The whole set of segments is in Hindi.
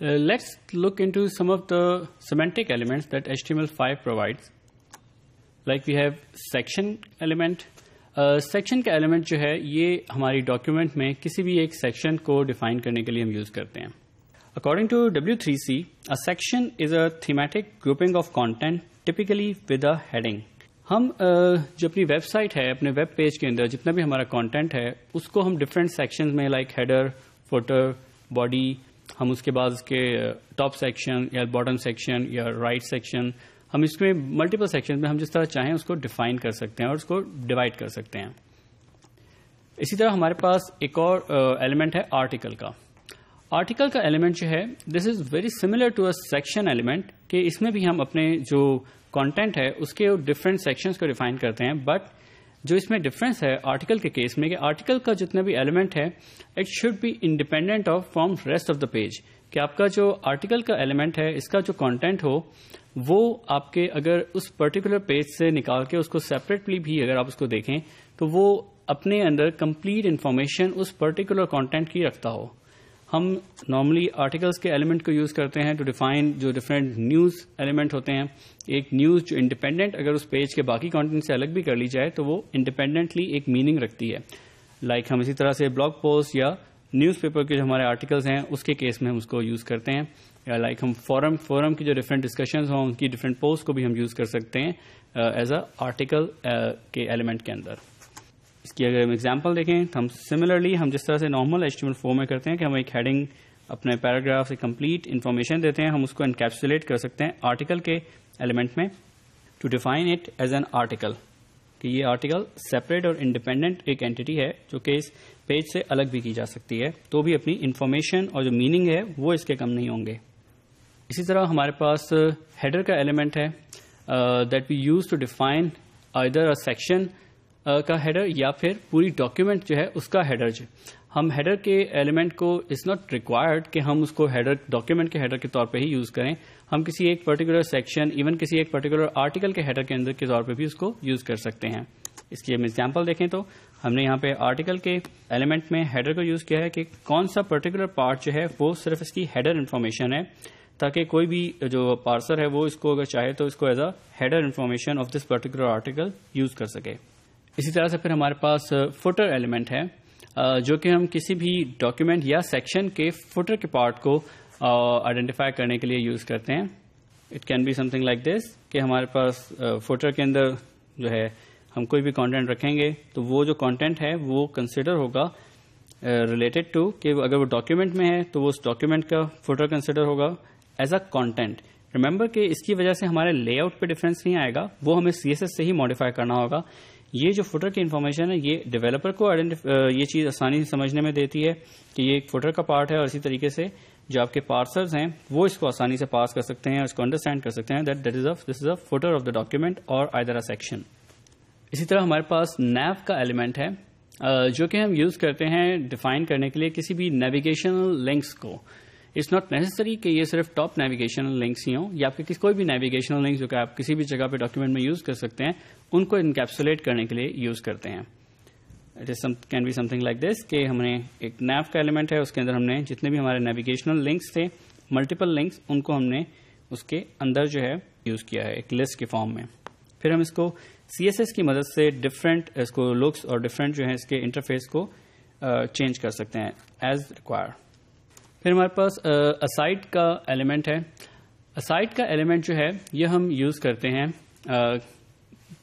Uh, let's look into some of the semantic elements that HTML5 provides. Like we have section element. uh, section ka element jo hai, ye hamari document mein kisi bhi ek section ko define karne ke liye hum use karte hain. According to W3C, a section is a thematic grouping of content typically with a heading. हम जो अपनी वेबसाइट है अपने वेब पेज के अंदर जितना भी हमारा कंटेंट है उसको हम डिफरेंट सेक्शंस में लाइक हेडर फोटर बॉडी हम उसके बाद उसके टॉप सेक्शन या बॉटम सेक्शन या राइट सेक्शन हम इसमें मल्टीपल सेक्शन में हम जिस तरह चाहें उसको डिफाइन कर सकते हैं और उसको डिवाइड कर सकते हैं इसी तरह हमारे पास एक और एलिमेंट है आर्टिकल का आर्टिकल का एलिमेंट जो है this is very similar to a section element कि इसमें भी हम अपने जो कंटेंट है उसके डिफरेंट सेक्शंस को डिफाइन करते हैं बट जो इसमें डिफरेंस है आर्टिकल के केस में कि आर्टिकल का जितना भी एलिमेंट है it should be independent of from rest of the page कि आपका जो आर्टिकल का एलिमेंट है इसका जो कंटेंट हो वो आपके अगर उस पर्टिकुलर पेज से निकाल के उसको सेपरेटली भी अगर आप उसको देखें तो वो अपने अंदर कंप्लीट इन्फॉर्मेशन उस पर्टिकुलर कंटेंट की रखता हो हम नॉर्मली आर्टिकल्स के एलिमेंट को यूज़ करते हैं टू डिफाइन जो डिफरेंट न्यूज़ एलिमेंट होते हैं एक न्यूज़ जो इंडिपेंडेंट अगर उस पेज के बाकी कंटेंट से अलग भी कर ली जाए तो वो इंडिपेंडेंटली एक मीनिंग रखती है लाइक like हम इसी तरह से ब्लॉग पोस्ट या न्यूज़पेपर के जो हमारे आर्टिकल्स हैं उसके केस में हम उसको यूज़ करते हैं या लाइक like हम फोरम फोरम की जो डिफरेंट डिस्कशन हों उनकी डिफरेंट पोस्ट को भी हम यूज़ कर सकते हैं एज अ आर्टिकल के एलिमेंट के अंदर इसकी अगर हम एग्जाम्पल देखें तो हम सिमिलरली हम जिस तरह से नॉर्मल एच टी में करते हैं कि हम एक हेडिंग अपने पैराग्राफ से कंप्लीट इन्फॉर्मेशन देते हैं हम उसको इनकेप्सुलेट कर सकते हैं आर्टिकल के एलिमेंट में to define it as an article कि ये आर्टिकल सेपरेट और इंडिपेंडेंट एक एंटिटी है जो कि इस पेज से अलग भी की जा सकती है तो भी अपनी इन्फॉर्मेशन और जो मीनिंग है वो इसके कम नहीं होंगे इसी तरह हमारे पास हेडर uh, का एलिमेंट है that we use to define either a section का हेडर या फिर पूरी डॉक्यूमेंट जो है उसका हेडर जो हम हेडर के एलिमेंट को इज नॉट रिक्वायर्ड कि हम उसको हेडर डॉक्यूमेंट के हेडर के तौर पे ही यूज करें हम किसी एक पर्टिकुलर सेक्शन इवन किसी एक पर्टिकुलर आर्टिकल के हेडर के अंदर के तौर पे भी उसको यूज कर सकते हैं इसकी हम एग्जाम्पल देखें तो हमने यहाँ पे आर्टिकल के एलिमेंट में हेडर को यूज किया है कि कौन सा पर्टिकुलर पार्ट जो है वो सिर्फ इसकी हेडर इन्फॉर्मेशन है ताकि कोई भी जो पार्सर है वो इसको अगर चाहे तो इसको as a header information of this particular article use कर सके इसी तरह से फिर हमारे पास फुटर एलिमेंट है जो कि हम किसी भी डॉक्यूमेंट या सेक्शन के फुटर के पार्ट को आइडेंटिफाई करने के लिए यूज़ करते हैं it can be something like this कि हमारे पास फुटर के अंदर जो है हम कोई भी कंटेंट रखेंगे तो वो जो कंटेंट है वो कंसिडर होगा रिलेटेड टू कि अगर वो डॉक्यूमेंट में है तो वो उस डॉक्यूमेंट का फोटो कंसिडर होगा एज अ कॉन्टेंट रिमेंबर कि इसकी वजह से हमारे लेआउट पे डिफरेंस नहीं आएगा वो हमें सीएसएस से ही मॉडिफाई करना होगा ये जो फुटर की इन्फॉर्मेशन है ये डेवलपर को ये चीज़ आसानी से समझने में देती है कि ये एक फुटर का पार्ट है और इसी तरीके से जो आपके पार्सर्स हैं वो इसको आसानी से पास कर सकते हैं इसको अंडरस्टैंड कर सकते हैं that that is a this is a footer of the document और आइदर अ सेक्शन इसी तरह हमारे पास नैव का एलिमेंट है जो कि हम यूज़ करते हैं डिफाइन करने के लिए किसी भी नेविगेशनल लिंक्स को इट्स नॉट नेसेसरी कि ये सिर्फ टॉप नेविगेशनल लिंक्स ही हों या आपके किसी कोई भी नेविगेशनल लिंक्स जो कि आप किसी भी जगह पे डॉक्यूमेंट में यूज कर सकते हैं उनको इनकेप्सुलेट करने के लिए यूज करते हैं it is can be something like this कि हमने एक नैव का एलिमेंट है उसके अंदर हमने जितने भी हमारे नेविगेशनल लिंक्स थे मल्टीपल लिंक्स उनको हमने उसके अंदर जो है यूज किया है एक लिस्ट के फॉर्म में फिर हम इसको सीएसएस की मदद से डिफरेंट इसको लुक्स और डिफरेंट जो है इसके इंटरफेस को चेंज uh, कर सकते हैं एज रिक्वायर फिर हमारे पास uh, का एलिमेंट है असाइट का एलिमेंट जो है ये हम यूज़ करते हैं uh,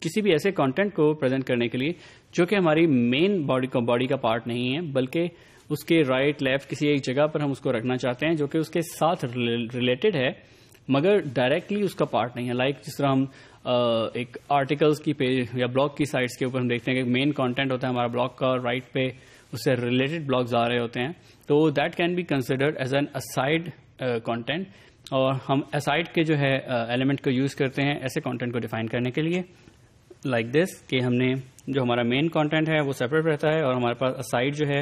किसी भी ऐसे कंटेंट को प्रेजेंट करने के लिए जो कि हमारी मेन बॉडी का बॉडी का पार्ट नहीं है बल्कि उसके राइट right, लेफ्ट किसी एक जगह पर हम उसको रखना चाहते हैं जो कि उसके साथ रिलेटेड है मगर डायरेक्टली उसका पार्ट नहीं है लाइक like, जिस तरह हम एक आर्टिकल्स की पेज या ब्लॉग की साइट्स के ऊपर हम देखते हैं कि मेन कंटेंट होता है हमारा ब्लॉग का राइट right पे उससे रिलेटेड ब्लॉग्स आ रहे होते हैं तो that can be considered as an aside content और हम असाइड के जो है एलिमेंट uh, को यूज़ करते हैं ऐसे कॉन्टेंट को डिफाइन करने के लिए लाइक like दिस कि हमने जो हमारा मेन कॉन्टेंट है वो सेपरेट रहता है और हमारे पास असाइड जो है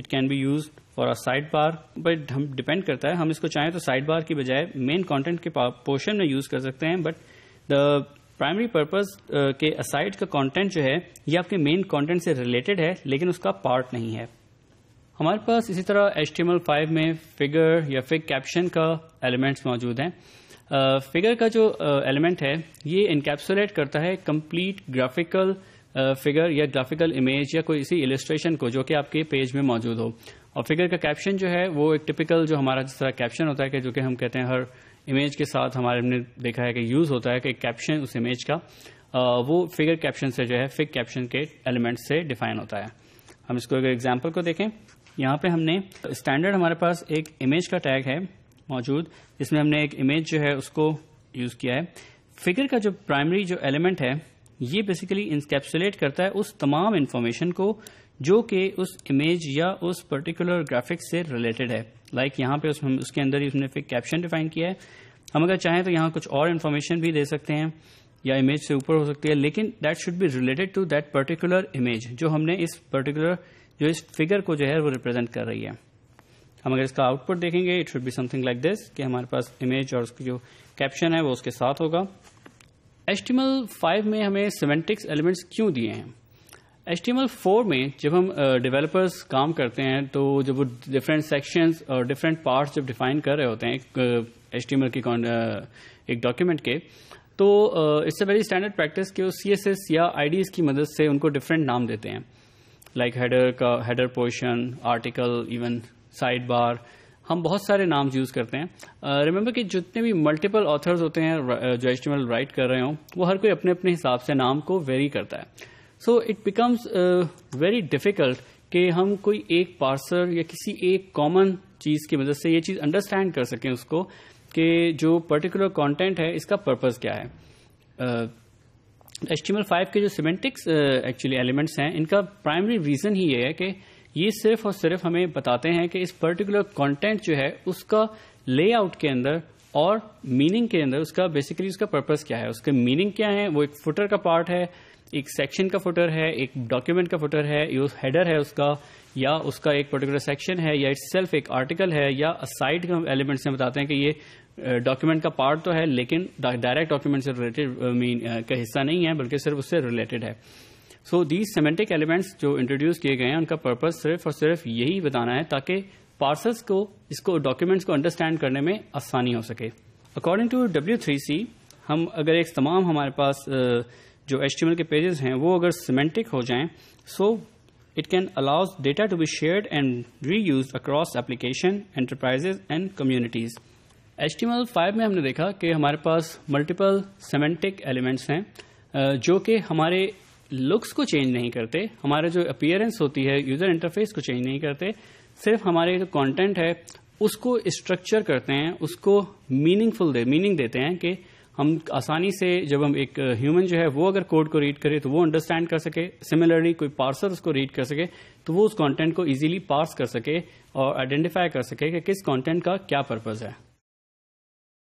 it can be use for a side bar but हम डिपेंड करता है हम इसको चाहें तो साइड बार की बजाय मेन कॉन्टेंट के पोर्शन में यूज कर सकते हैं but the primary purpose uh, के असाइड का कंटेंट जो है ये आपके मेन कंटेंट से रिलेटेड है लेकिन उसका पार्ट नहीं है हमारे पास इसी तरह HTML5 में फिगर या फिग कैप्शन का एलिमेंट्स मौजूद हैं फिगर uh, का जो एलिमेंट uh, है ये इनकेप्सुलेट करता है कंप्लीट ग्राफिकल फिगर या ग्राफिकल इमेज या कोई इसी इलिस्ट्रेशन को जो कि आपके पेज में मौजूद हो और फिगर का कैप्शन जो है वो एक टिपिकल जो हमारा जिस तरह कैप्शन होता है कि जो कि हम कहते हैं हर इमेज के साथ हमारे हमने देखा है कि यूज़ होता है कि कैप्शन उस इमेज का वो फिगर कैप्शन से जो है फिग कैप्शन के एलिमेंट से डिफाइन होता है हम इसको अगर एग्जाम्पल को देखें यहाँ पे हमने स्टैंडर्ड हमारे पास एक इमेज का टैग है मौजूद जिसमें हमने एक इमेज जो है उसको यूज़ किया है फिगर का जो प्राइमरी जो एलिमेंट है ये बेसिकली इंस्कैप्सुलेट करता है उस तमाम इन्फॉर्मेशन को जो कि उस इमेज या उस पर्टिकुलर ग्राफिक्स से रिलेटेड है लाइक like यहां पे उस, उसके अंदर ही उसने फिर कैप्शन डिफाइन किया है हम अगर चाहें तो यहां कुछ और इन्फॉर्मेशन भी दे सकते हैं या इमेज से ऊपर हो सकती है लेकिन that should be related to that particular image जो हमने इस पर्टिकुलर जो इस फिगर को जो है वो रिप्रेजेंट कर रही है हम अगर इसका आउटपुट देखेंगे it should be something like this कि हमारे पास इमेज और उसकी जो कैप्शन है वो उसके साथ होगा एस्टिमल फाइव में हमें सेमेंटिक्स एलिमेंट्स क्यों दिए हैं एच टी में जब हम डेवलपर्स uh, काम करते हैं तो जब वो डिफरेंट सेक्शंस और डिफरेंट पार्ट्स जब डिफाइन कर रहे होते हैं एच टी के uh, एक डॉक्यूमेंट के तो इससे वेरी स्टैंडर्ड प्रैक्टिस के सी एस एस या आई की मदद से उनको डिफरेंट नाम देते हैं लाइक हेडर का header portion article even sidebar हम बहुत सारे नाम यूज करते हैं रिमेंबर uh, कि जितने भी मल्टीपल ऑथर्स होते हैं जो एच राइट कर रहे हो वो हर कोई अपने अपने हिसाब से नाम को वेरी करता है so it becomes very difficult कि हम कोई एक पार्सर या किसी एक कॉमन चीज की मदद से ये चीज अंडरस्टैंड कर सकें उसको कि जो पर्टिकुलर कंटेंट है इसका पर्पस क्या है एस्टिमल uh, फाइव के जो सीमेंटिक्स एक्चुअली एलिमेंट्स हैं इनका प्राइमरी रीजन ही ये है कि ये सिर्फ और सिर्फ हमें बताते हैं कि इस पर्टिकुलर कंटेंट जो है उसका लेआउट के अंदर और मीनिंग के अंदर उसका बेसिकली उसका पर्पस क्या है उसके मीनिंग क्या है वो एक फुटर का पार्ट है एक सेक्शन का फुटर है एक डॉक्यूमेंट का फुटर है यूज हेडर है उसका या उसका एक पर्टिकुलर सेक्शन है या इट्स एक आर्टिकल है या साइड का एलिमेंट्स में बताते हैं कि ये डॉक्यूमेंट का पार्ट तो है लेकिन डायरेक्ट डॉक्यूमेंट से रिलेटेड मीन का हिस्सा नहीं है बल्कि सिर्फ उससे रिलेटेड है सो दीज सेमेंटिक एलिमेंट्स जो इंट्रोड्यूस किए गए हैं उनका पर्पज सिर्फ और सिर्फ यही बताना है ताकि पार्सल्स को इसको डॉक्यूमेंट्स को अंडरस्टैंड करने में आसानी हो सके according to W three C हम अगर एक तमाम हमारे पास uh, जो एच के पेजेस हैं वो अगर सीमेंटिक हो जाएं so it it data to be to and reuse across application enterprises and communities H T में हमने देखा कि हमारे पास मल्टीपल सीमेंटिक एलिमेंट्स हैं जो कि हमारे लुक्स को चेंज नहीं करते हमारे जो अपियरेंस होती है यूज़र इंटरफेस को चेंज नहीं करते सिर्फ हमारे जो कंटेंट है उसको स्ट्रक्चर करते हैं उसको मीनिंगफुल दे मीनिंग देते हैं कि हम आसानी से जब हम एक ह्यूमन जो है वो अगर कोड को रीड करे तो वो अंडरस्टैंड कर सके सिमिलरली कोई पार्सर उसको रीड कर सके तो वो उस कंटेंट को इजीली पार्स कर सके और आइडेंटिफाई कर सके कि किस कंटेंट का क्या पर्पज है